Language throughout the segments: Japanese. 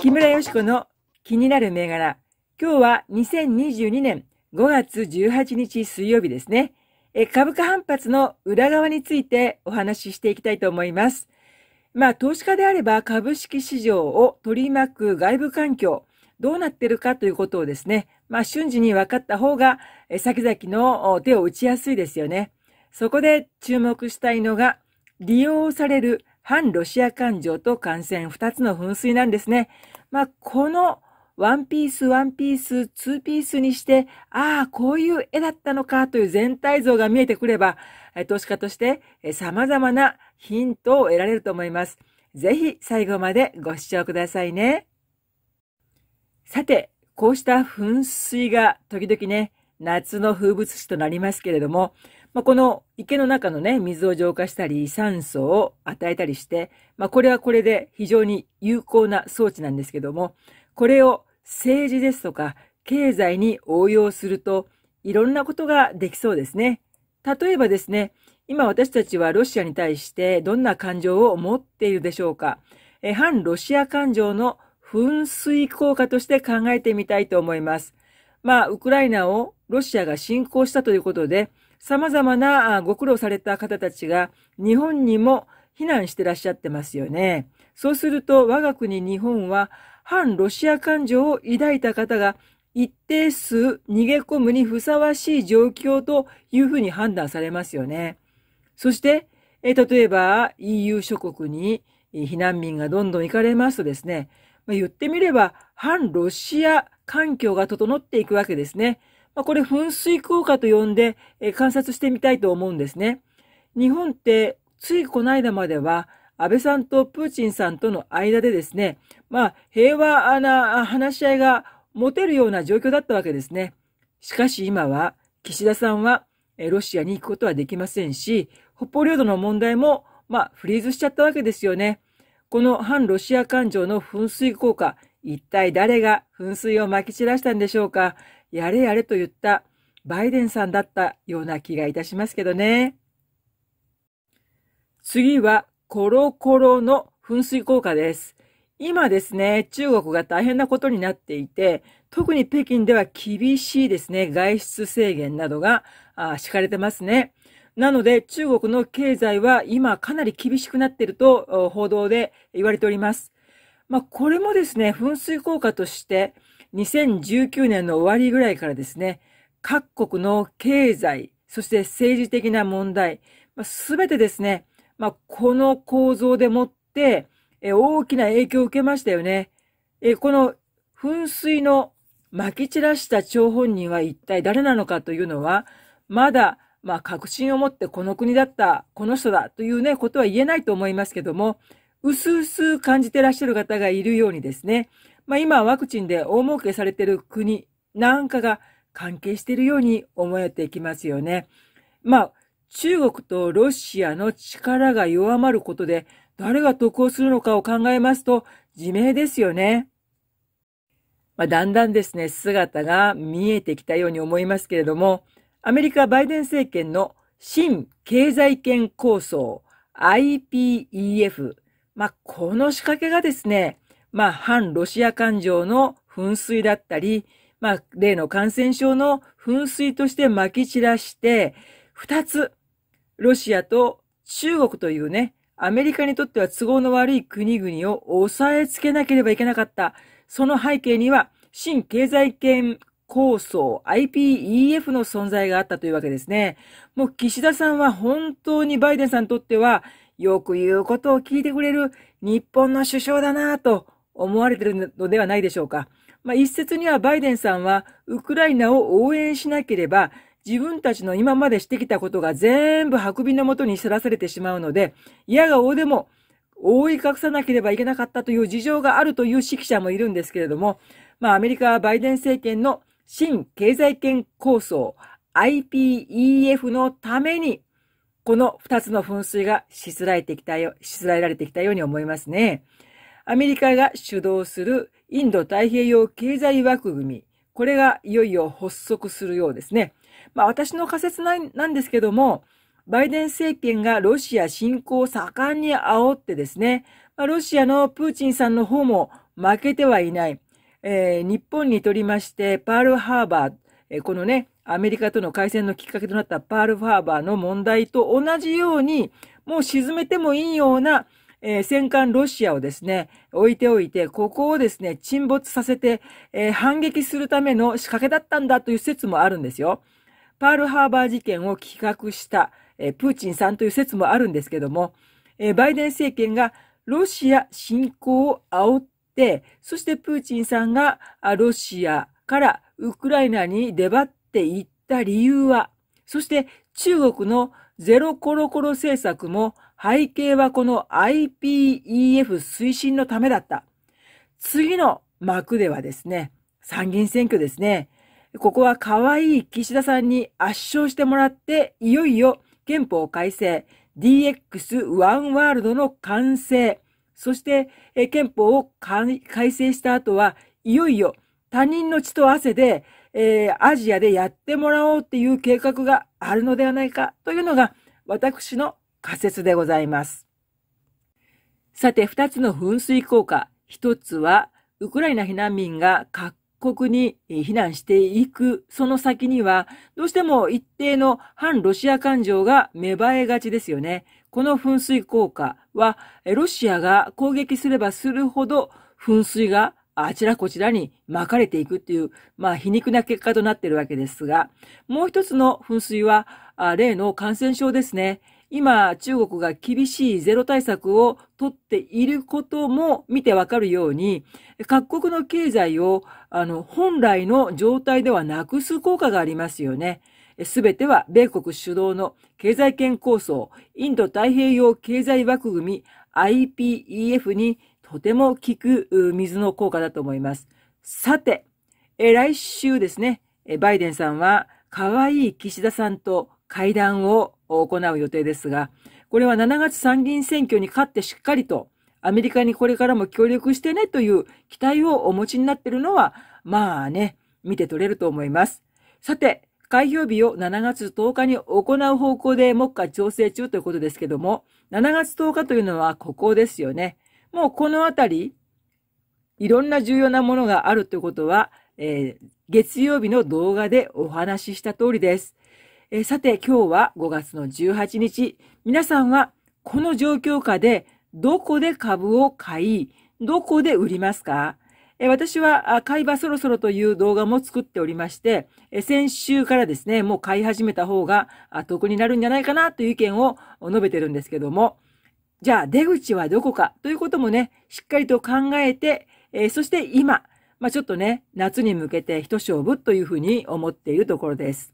木村よしこの気になる銘柄。今日は2022年5月18日水曜日ですね。え株価反発の裏側についてお話ししていきたいと思います。まあ、投資家であれば株式市場を取り巻く外部環境、どうなってるかということをですね、まあ、瞬時に分かった方が、先々の手を打ちやすいですよね。そこで注目したいのが、利用される反ロシア感情と感染2つの噴水なんですね。まあ、このワンピース、ワンピース、ツーピースにして、ああ、こういう絵だったのかという全体像が見えてくれば、投資家として様々なヒントを得られると思います。ぜひ最後までご視聴くださいね。さて、こうした噴水が時々ね、夏の風物詩となりますけれども、まあ、この池の中のね、水を浄化したり、酸素を与えたりして、まあ、これはこれで非常に有効な装置なんですけども、これを政治ですとか経済に応用すると、いろんなことができそうですね。例えばですね、今私たちはロシアに対してどんな感情を持っているでしょうか。え反ロシア感情の噴水効果として考えてみたいと思います。まあ、ウクライナをロシアが侵攻したということで、様々なご苦労された方たちが日本にも避難してらっしゃってますよね。そうすると我が国日本は反ロシア感情を抱いた方が一定数逃げ込むにふさわしい状況というふうに判断されますよね。そして、え例えば EU 諸国に避難民がどんどん行かれますとですね、まあ、言ってみれば反ロシア環境が整っていくわけですね。まあ、これ噴水効果と呼んで、え観察してみたいと思うんですね。日本って、ついこの間までは、安倍さんとプーチンさんとの間でですね、まあ、平和な話し合いが持てるような状況だったわけですね。しかし今は、岸田さんは、ロシアに行くことはできませんし、北方領土の問題も、まあ、フリーズしちゃったわけですよね。この反ロシア感情の噴水効果、一体誰が噴水を撒き散らしたんでしょうかやれやれと言ったバイデンさんだったような気がいたしますけどね。次はコロコロの噴水効果です。今ですね、中国が大変なことになっていて、特に北京では厳しいですね、外出制限などが敷かれてますね。なので中国の経済は今かなり厳しくなっていると報道で言われております。まあこれもですね、噴水効果として、2019年の終わりぐらいからですね、各国の経済、そして政治的な問題、す、べ、てですね、まあ、この構造でもって、大きな影響を受けましたよね。えこの噴水の撒き散らした張本人は一体誰なのかというのは、まだ、まあ、確信を持ってこの国だった、この人だというね、ことは言えないと思いますけども、うすうす感じてらっしゃる方がいるようにですね、まあ、今ワクチンで大儲けされてる国なんかが関係しているように思えてきますよね。まあ、中国とロシアの力が弱まることで誰が得をするのかを考えますと自明ですよね。まあ、だんだんですね、姿が見えてきたように思いますけれども、アメリカバイデン政権の新経済圏構想 IPEF、まあ、この仕掛けがですね、まあ、反ロシア感情の噴水だったり、まあ、例の感染症の噴水として撒き散らして、二つ、ロシアと中国というね、アメリカにとっては都合の悪い国々を抑えつけなければいけなかった。その背景には、新経済圏構想 IPEF の存在があったというわけですね。もう岸田さんは本当にバイデンさんにとっては、よく言うことを聞いてくれる日本の首相だなぁと思われているのではないでしょうか。まあ、一説にはバイデンさんは、ウクライナを応援しなければ、自分たちの今までしてきたことが全部白瓶のもとにさらされてしまうので、嫌が応でも覆い隠さなければいけなかったという事情があるという指揮者もいるんですけれども、まあ、アメリカはバイデン政権の新経済圏構想 IPEF のために、この二つの噴水がしつらえてきたよ、しつらえられてきたように思いますね。アメリカが主導するインド太平洋経済枠組み、これがいよいよ発足するようですね。まあ私の仮説なんですけども、バイデン政権がロシア侵攻を盛んに煽ってですね、まあ、ロシアのプーチンさんの方も負けてはいない。えー、日本にとりまして、パールハーバー、えー、このね、アメリカとの開戦のきっかけとなったパールハーバーの問題と同じように、もう沈めてもいいようなえー、戦艦ロシアをですね、置いておいて、ここをですね、沈没させて、えー、反撃するための仕掛けだったんだという説もあるんですよ。パールハーバー事件を企画した、えー、プーチンさんという説もあるんですけども、えバイデン政権がロシア侵攻を煽って、そしてプーチンさんがロシアからウクライナに出張っていった理由は、そして中国のゼロコロコロ政策も背景はこの IPEF 推進のためだった。次の幕ではですね、参議院選挙ですね。ここは可愛い岸田さんに圧勝してもらって、いよいよ憲法改正、DX ワンワールドの完成、そして憲法を改正した後は、いよいよ他人の血と汗で、えー、アジアでやってもらおうっていう計画があるのではないかというのが、私の仮説でございます。さて、二つの噴水効果。一つは、ウクライナ避難民が各国に避難していく、その先には、どうしても一定の反ロシア感情が芽生えがちですよね。この噴水効果は、ロシアが攻撃すればするほど、噴水があちらこちらに巻かれていくっていう、まあ皮肉な結果となっているわけですが、もう一つの噴水は、例の感染症ですね。今、中国が厳しいゼロ対策を取っていることも見てわかるように、各国の経済を、あの、本来の状態ではなくす効果がありますよね。すべては米国主導の経済圏構想、インド太平洋経済枠組み IPEF にとても効く水の効果だと思います。さて、来週ですね、バイデンさんは可愛い岸田さんと会談を行う予定ですが、これは7月参議院選挙に勝ってしっかりとアメリカにこれからも協力してねという期待をお持ちになっているのは、まあね、見て取れると思います。さて、開票日を7月10日に行う方向で目下調整中ということですけども、7月10日というのはここですよね。もうこのあたり、いろんな重要なものがあるということは、えー、月曜日の動画でお話しした通りです。えさて今日は5月の18日、皆さんはこの状況下でどこで株を買い、どこで売りますかえ私は、買い場そろそろという動画も作っておりまして、え先週からですね、もう買い始めた方が得になるんじゃないかなという意見を述べてるんですけども、じゃあ出口はどこかということもね、しっかりと考えて、えそして今、まあ、ちょっとね、夏に向けて一勝負というふうに思っているところです。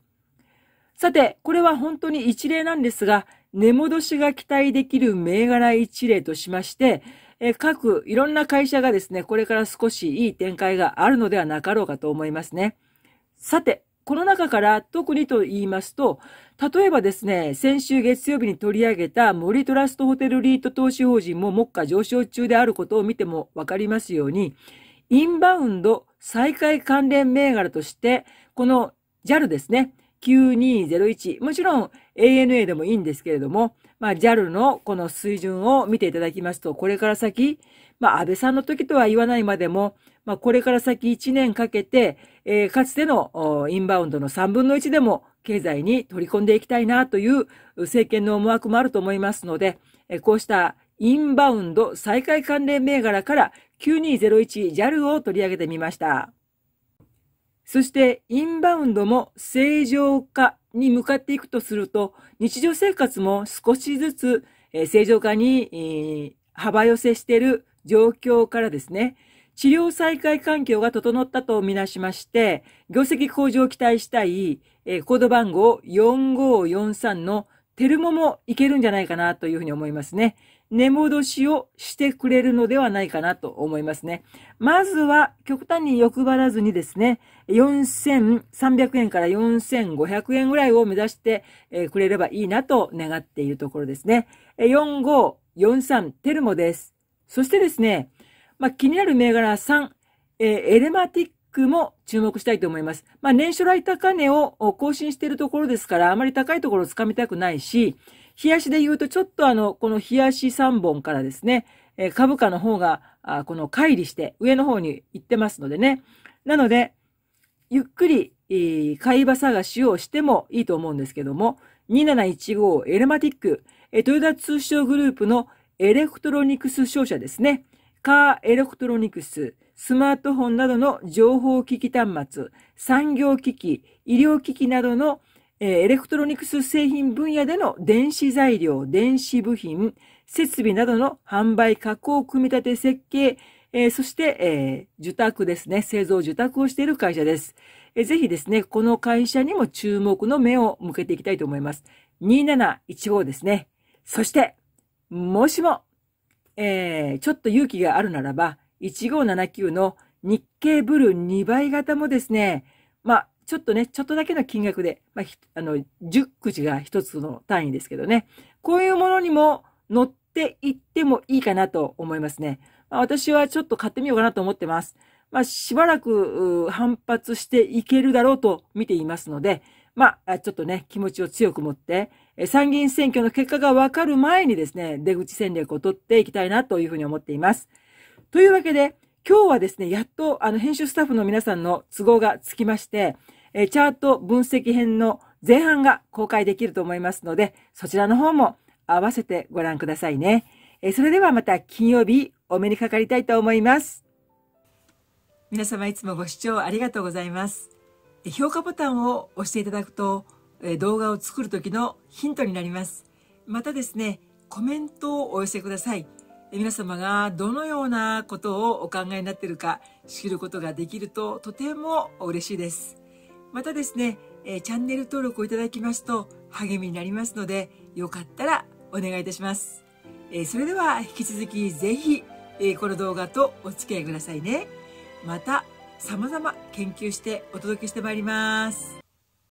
さて、これは本当に一例なんですが、値戻しが期待できる銘柄一例としまして、え各いろんな会社がですね、これから少しいい展開があるのではなかろうかと思いますね。さて、この中から特にと言いますと、例えばですね、先週月曜日に取り上げた森トラストホテルリート投資法人も目下上昇中であることを見てもわかりますように、インバウンド再開関連銘柄として、この JAL ですね、9201。もちろん ANA でもいいんですけれども、まあ JAL のこの水準を見ていただきますと、これから先、まあ安倍さんの時とは言わないまでも、まあこれから先1年かけて、えー、かつてのインバウンドの3分の1でも経済に取り込んでいきたいなという政権の思惑もあると思いますので、えこうしたインバウンド再開関連銘柄から9201 JAL を取り上げてみました。そしてインバウンドも正常化に向かっていくとすると、日常生活も少しずつ正常化に幅寄せしている状況からですね、治療再開環境が整ったとみなしまして、業績向上を期待したい、えコード番号4543のテルモもいけるんじゃないかなというふうに思いますね。根戻しをしてくれるのではないかなと思いますね。まずは、極端に欲張らずにですね、4300円から4500円ぐらいを目指してくれればいいなと願っているところですね。4543テルモです。そしてですね、まあ、気になる銘柄3、エレマティックも注目したいと思います。まあ、年初来高値を更新しているところですから、あまり高いところをつかみたくないし、冷やしで言うと、ちょっとあの、この冷やし3本からですね、え株価の方が、あこの乖離して上の方に行ってますのでね。なので、ゆっくり、えー、買い場探しをしてもいいと思うんですけども、2715エレマティック、えトヨタ通商グループのエレクトロニクス商社ですね。カーエレクトロニクス、スマートフォンなどの情報機器端末、産業機器、医療機器などのえエレクトロニクス製品分野での電子材料、電子部品、設備などの販売、加工、組み立て、設計、えそして、え受託ですね、製造受託をしている会社です。えぜひですね、この会社にも注目の目を向けていきたいと思います。2715ですね。そして、もしも、えー、ちょっと勇気があるならば、1579の日経ブルー2倍型もですね、まあ、ちょっとね、ちょっとだけの金額で、まあ、あの、10くが一つの単位ですけどね、こういうものにも乗っていってもいいかなと思いますね。まあ、私はちょっと買ってみようかなと思ってます。まあ、しばらく反発していけるだろうと見ていますので、まあ、ちょっとね、気持ちを強く持って、参議院選挙の結果が分かる前にですね、出口戦略を取っていきたいなというふうに思っています。というわけで、今日はですね、やっとあの編集スタッフの皆さんの都合がつきまして、えチャート分析編の前半が公開できると思いますので、そちらの方も合わせてご覧くださいね。えそれではまた金曜日お目にかかりたいと思います。皆様いつもご視聴ありがとうございます。評価ボタンを押していただくと、え動画を作る時のヒントになります。またですね、コメントをお寄せください。皆様がどのようなことをお考えになっているか知ることができるととても嬉しいです。またですね、えー、チャンネル登録をいただきますと励みになりますので、よかったらお願いいたします。えー、それでは引き続き是非、えー、この動画とお付き合いくださいね。また様々研究してお届けしてまいります。